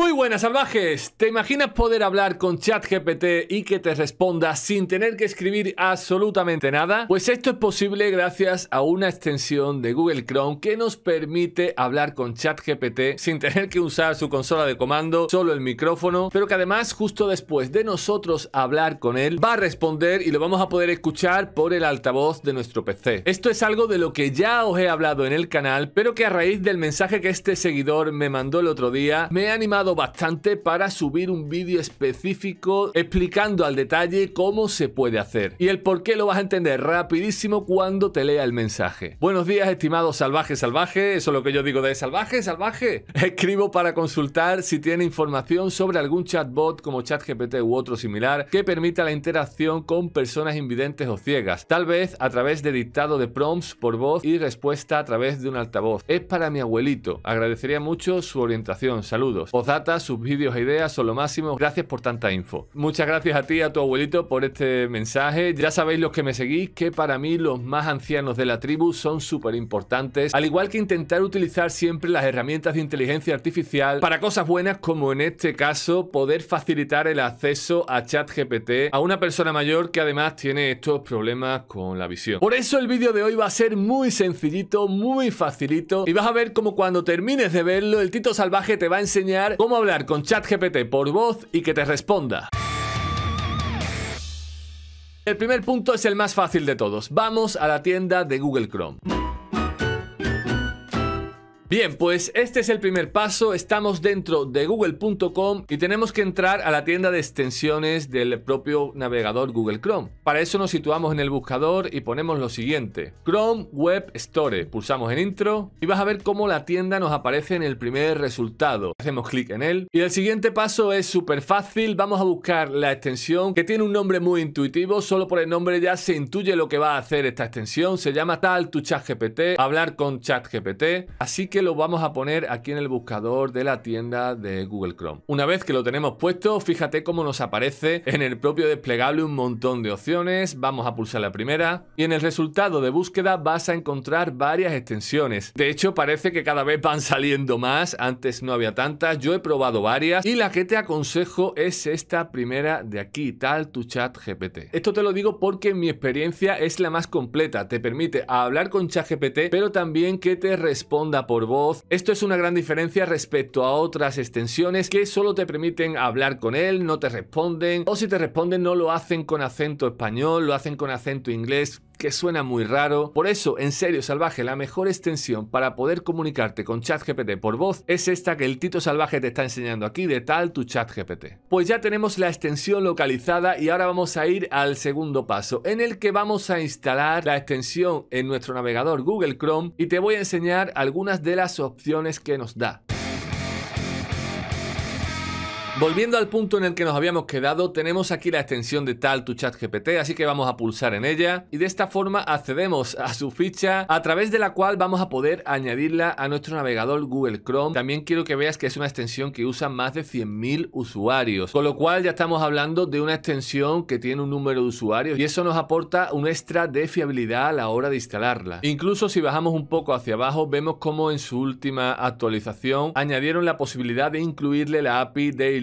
Muy buenas salvajes, ¿te imaginas poder hablar con ChatGPT y que te responda sin tener que escribir absolutamente nada? Pues esto es posible gracias a una extensión de Google Chrome que nos permite hablar con ChatGPT sin tener que usar su consola de comando, solo el micrófono, pero que además justo después de nosotros hablar con él va a responder y lo vamos a poder escuchar por el altavoz de nuestro PC. Esto es algo de lo que ya os he hablado en el canal, pero que a raíz del mensaje que este seguidor me mandó el otro día, me ha animado bastante para subir un vídeo específico explicando al detalle cómo se puede hacer. Y el por qué lo vas a entender rapidísimo cuando te lea el mensaje. Buenos días, estimado salvaje salvaje. Eso es lo que yo digo de salvaje salvaje. Escribo para consultar si tiene información sobre algún chatbot como ChatGPT u otro similar que permita la interacción con personas invidentes o ciegas. Tal vez a través de dictado de prompts por voz y respuesta a través de un altavoz. Es para mi abuelito. Agradecería mucho su orientación. Saludos. Os sus vídeos e ideas son lo máximo. Gracias por tanta info. Muchas gracias a ti y a tu abuelito por este mensaje. Ya sabéis los que me seguís que para mí los más ancianos de la tribu son súper importantes. Al igual que intentar utilizar siempre las herramientas de inteligencia artificial para cosas buenas como en este caso poder facilitar el acceso a ChatGPT a una persona mayor que además tiene estos problemas con la visión. Por eso el vídeo de hoy va a ser muy sencillito, muy facilito y vas a ver como cuando termines de verlo el Tito Salvaje te va a enseñar Cómo hablar con ChatGPT por voz y que te responda. El primer punto es el más fácil de todos. Vamos a la tienda de Google Chrome. Bien, pues este es el primer paso. Estamos dentro de google.com y tenemos que entrar a la tienda de extensiones del propio navegador Google Chrome. Para eso nos situamos en el buscador y ponemos lo siguiente. Chrome Web Store. Pulsamos en intro y vas a ver cómo la tienda nos aparece en el primer resultado. Hacemos clic en él. Y el siguiente paso es súper fácil. Vamos a buscar la extensión que tiene un nombre muy intuitivo. Solo por el nombre ya se intuye lo que va a hacer esta extensión. Se llama tal tu chat GPT, hablar con chat GPT. Así que lo vamos a poner aquí en el buscador de la tienda de Google Chrome. Una vez que lo tenemos puesto, fíjate cómo nos aparece en el propio desplegable un montón de opciones. Vamos a pulsar la primera y en el resultado de búsqueda vas a encontrar varias extensiones. De hecho, parece que cada vez van saliendo más. Antes no había tantas. Yo he probado varias y la que te aconsejo es esta primera de aquí, tal tu chat GPT. Esto te lo digo porque mi experiencia es la más completa. Te permite hablar con chat GPT pero también que te responda por voz. Esto es una gran diferencia respecto a otras extensiones que solo te permiten hablar con él, no te responden, o si te responden no lo hacen con acento español, lo hacen con acento inglés que suena muy raro. Por eso, en serio, salvaje, la mejor extensión para poder comunicarte con ChatGPT por voz es esta que el Tito Salvaje te está enseñando aquí, de tal tu ChatGPT. Pues ya tenemos la extensión localizada y ahora vamos a ir al segundo paso, en el que vamos a instalar la extensión en nuestro navegador Google Chrome y te voy a enseñar algunas de las opciones que nos da. Volviendo al punto en el que nos habíamos quedado, tenemos aquí la extensión de tal chat GPT, así que vamos a pulsar en ella y de esta forma accedemos a su ficha a través de la cual vamos a poder añadirla a nuestro navegador Google Chrome. También quiero que veas que es una extensión que usa más de 100.000 usuarios, con lo cual ya estamos hablando de una extensión que tiene un número de usuarios y eso nos aporta un extra de fiabilidad a la hora de instalarla. Incluso si bajamos un poco hacia abajo, vemos cómo en su última actualización añadieron la posibilidad de incluirle la API de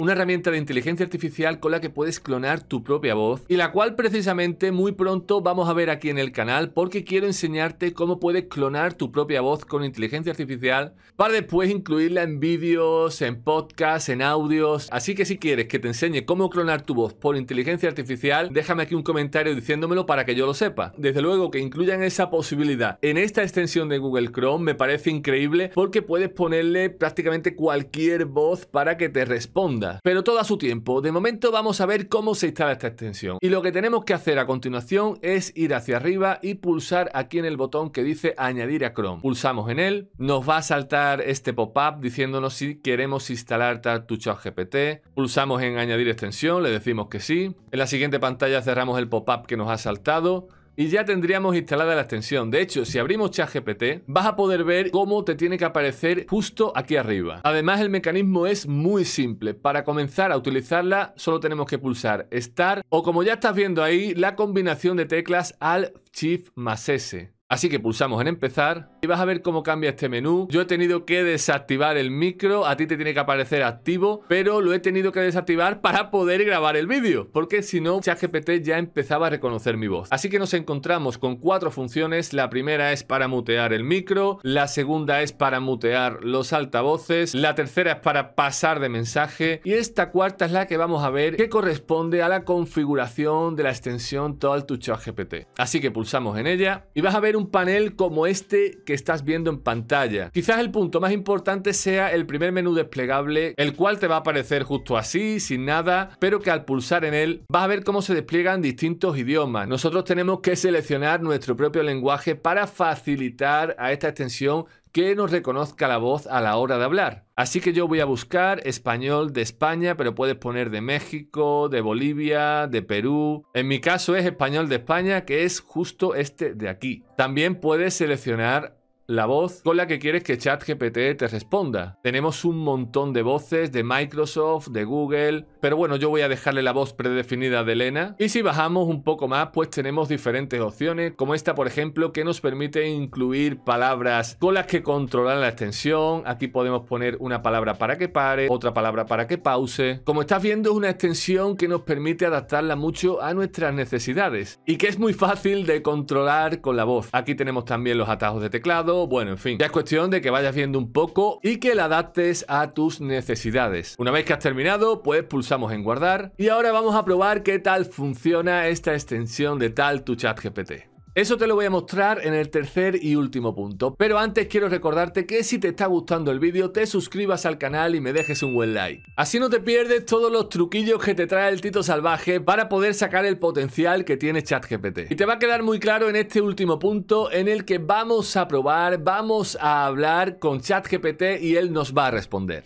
una herramienta de inteligencia artificial con la que puedes clonar tu propia voz y la cual precisamente muy pronto vamos a ver aquí en el canal porque quiero enseñarte cómo puedes clonar tu propia voz con inteligencia artificial para después incluirla en vídeos, en podcasts, en audios. Así que si quieres que te enseñe cómo clonar tu voz por inteligencia artificial, déjame aquí un comentario diciéndomelo para que yo lo sepa. Desde luego que incluyan esa posibilidad en esta extensión de Google Chrome me parece increíble porque puedes ponerle prácticamente cualquier voz para que te responda. Pero todo a su tiempo. De momento vamos a ver cómo se instala esta extensión. Y lo que tenemos que hacer a continuación es ir hacia arriba y pulsar aquí en el botón que dice añadir a Chrome. Pulsamos en él. Nos va a saltar este pop-up diciéndonos si queremos instalar Tartucho GPT. Pulsamos en añadir extensión. Le decimos que sí. En la siguiente pantalla cerramos el pop-up que nos ha saltado y ya tendríamos instalada la extensión. De hecho, si abrimos ChatGPT, vas a poder ver cómo te tiene que aparecer justo aquí arriba. Además, el mecanismo es muy simple. Para comenzar a utilizarla, solo tenemos que pulsar Start o como ya estás viendo ahí, la combinación de teclas Alt Shift más S. Así que pulsamos en empezar vas a ver cómo cambia este menú. Yo he tenido que desactivar el micro, a ti te tiene que aparecer activo, pero lo he tenido que desactivar para poder grabar el vídeo, porque si no, ChatGPT ya empezaba a reconocer mi voz. Así que nos encontramos con cuatro funciones. La primera es para mutear el micro, la segunda es para mutear los altavoces, la tercera es para pasar de mensaje y esta cuarta es la que vamos a ver que corresponde a la configuración de la extensión el to ChatGPT. Así que pulsamos en ella y vas a ver un panel como este que estás viendo en pantalla. Quizás el punto más importante sea el primer menú desplegable, el cual te va a aparecer justo así, sin nada, pero que al pulsar en él vas a ver cómo se despliegan distintos idiomas. Nosotros tenemos que seleccionar nuestro propio lenguaje para facilitar a esta extensión que nos reconozca la voz a la hora de hablar. Así que yo voy a buscar español de España, pero puedes poner de México, de Bolivia, de Perú. En mi caso es español de España, que es justo este de aquí. También puedes seleccionar la voz con la que quieres que ChatGPT te responda. Tenemos un montón de voces de Microsoft, de Google, pero bueno, yo voy a dejarle la voz predefinida de Elena. Y si bajamos un poco más, pues tenemos diferentes opciones, como esta, por ejemplo, que nos permite incluir palabras con las que controlar la extensión. Aquí podemos poner una palabra para que pare, otra palabra para que pause. Como estás viendo, es una extensión que nos permite adaptarla mucho a nuestras necesidades y que es muy fácil de controlar con la voz. Aquí tenemos también los atajos de teclado bueno, en fin. Ya es cuestión de que vayas viendo un poco y que la adaptes a tus necesidades. Una vez que has terminado, pues pulsamos en guardar y ahora vamos a probar qué tal funciona esta extensión de tal tu GPT. Eso te lo voy a mostrar en el tercer y último punto. Pero antes quiero recordarte que si te está gustando el vídeo, te suscribas al canal y me dejes un buen like. Así no te pierdes todos los truquillos que te trae el Tito Salvaje para poder sacar el potencial que tiene ChatGPT. Y te va a quedar muy claro en este último punto en el que vamos a probar, vamos a hablar con ChatGPT y él nos va a responder.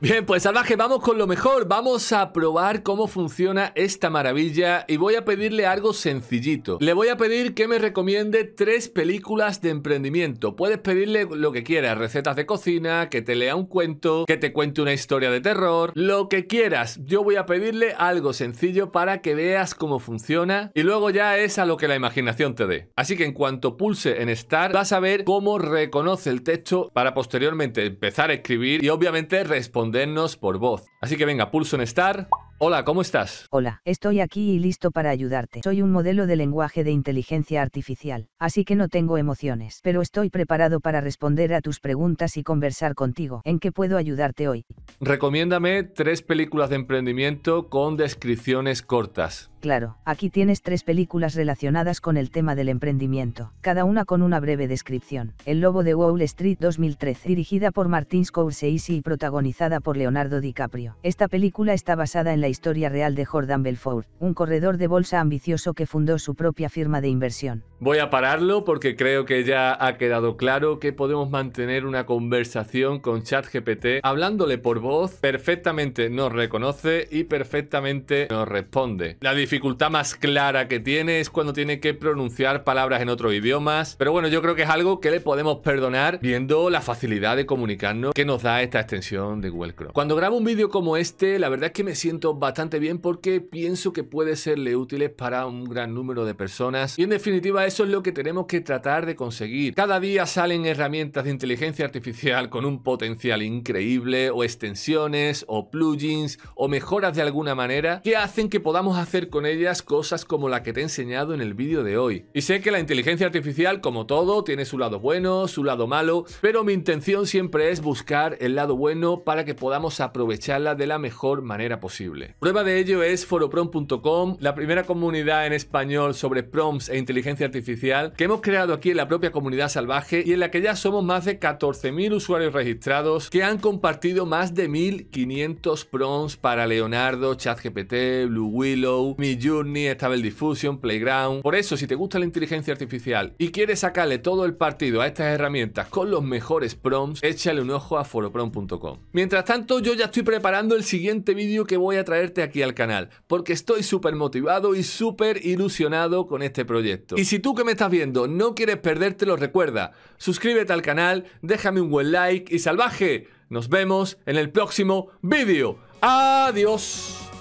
Bien, pues salvaje, vamos con lo mejor. Vamos a probar cómo funciona esta maravilla y voy a pedirle algo sencillito. Le voy a pedir que me recomiende tres películas de emprendimiento. Puedes pedirle lo que quieras, recetas de cocina, que te lea un cuento, que te cuente una historia de terror, lo que quieras. Yo voy a pedirle algo sencillo para que veas cómo funciona y luego ya es a lo que la imaginación te dé. Así que en cuanto pulse en Start vas a ver cómo reconoce el texto para posteriormente empezar a escribir y obviamente responder respondernos por voz. Así que venga, pulso en Star Hola, ¿cómo estás? Hola, estoy aquí y listo para ayudarte. Soy un modelo de lenguaje de inteligencia artificial, así que no tengo emociones, pero estoy preparado para responder a tus preguntas y conversar contigo. ¿En qué puedo ayudarte hoy? Recomiéndame tres películas de emprendimiento con descripciones cortas. Claro, aquí tienes tres películas relacionadas con el tema del emprendimiento, cada una con una breve descripción. El Lobo de Wall Street 2013, dirigida por Martin Scorsese y protagonizada por Leonardo DiCaprio. Esta película está basada en la historia real de Jordan Belfort, un corredor de bolsa ambicioso que fundó su propia firma de inversión. Voy a pararlo porque creo que ya ha quedado claro que podemos mantener una conversación con ChatGPT hablándole por voz, perfectamente nos reconoce y perfectamente nos responde. La dificultad más clara que tiene es cuando tiene que pronunciar palabras en otros idiomas, pero bueno, yo creo que es algo que le podemos perdonar viendo la facilidad de comunicarnos que nos da esta extensión de Google Cuando grabo un vídeo como este, la verdad es que me siento bastante bien porque pienso que puede serle útil para un gran número de personas. Y en definitiva, eso es lo que tenemos que tratar de conseguir. Cada día salen herramientas de inteligencia artificial con un potencial increíble, o extensiones, o plugins, o mejoras de alguna manera, que hacen que podamos hacer con ellas cosas como la que te he enseñado en el vídeo de hoy. Y sé que la inteligencia artificial, como todo, tiene su lado bueno, su lado malo, pero mi intención siempre es buscar el lado bueno para que podamos aprovecharla de la mejor manera posible. Prueba de ello es foroprom.com, la primera comunidad en español sobre prompts e inteligencia artificial que hemos creado aquí en la propia comunidad salvaje y en la que ya somos más de 14.000 usuarios registrados que han compartido más de 1.500 prompts para Leonardo, ChatGPT, Blue Willow, Midjourney, Stable Diffusion, Playground. Por eso, si te gusta la inteligencia artificial y quieres sacarle todo el partido a estas herramientas con los mejores prompts, échale un ojo a foroprom.com. Mientras tanto, yo ya estoy preparando el siguiente vídeo que voy a traer aquí al canal, porque estoy súper motivado y súper ilusionado con este proyecto. Y si tú que me estás viendo no quieres perderte lo recuerda, suscríbete al canal, déjame un buen like y salvaje, nos vemos en el próximo vídeo. Adiós.